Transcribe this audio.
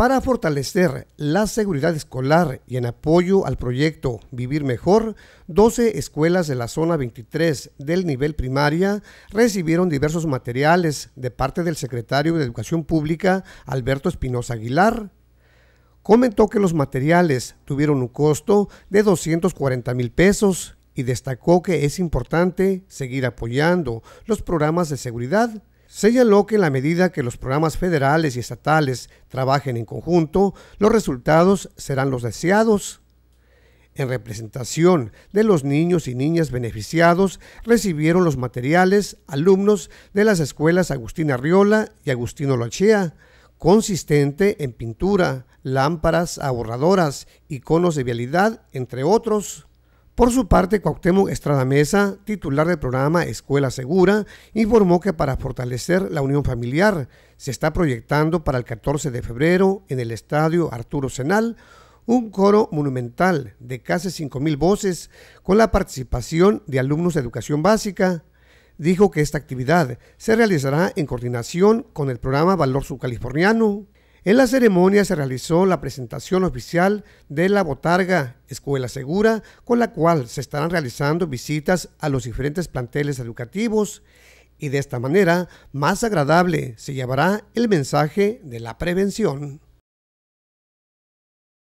Para fortalecer la seguridad escolar y en apoyo al proyecto Vivir Mejor, 12 escuelas de la zona 23 del nivel primaria recibieron diversos materiales de parte del secretario de Educación Pública, Alberto Espinosa Aguilar. Comentó que los materiales tuvieron un costo de 240 mil pesos y destacó que es importante seguir apoyando los programas de seguridad Señaló que en la medida que los programas federales y estatales trabajen en conjunto, los resultados serán los deseados. En representación de los niños y niñas beneficiados, recibieron los materiales alumnos de las escuelas Agustín Arriola y Agustino Lochea, consistente en pintura, lámparas ahorradoras, iconos de vialidad, entre otros. Por su parte, Cuauhtémoc Estrada Mesa, titular del programa Escuela Segura, informó que para fortalecer la unión familiar se está proyectando para el 14 de febrero en el Estadio Arturo Senal un coro monumental de casi 5.000 voces con la participación de alumnos de educación básica. Dijo que esta actividad se realizará en coordinación con el programa Valor Subcaliforniano. En la ceremonia se realizó la presentación oficial de la Botarga Escuela Segura, con la cual se estarán realizando visitas a los diferentes planteles educativos y de esta manera más agradable se llevará el mensaje de la prevención.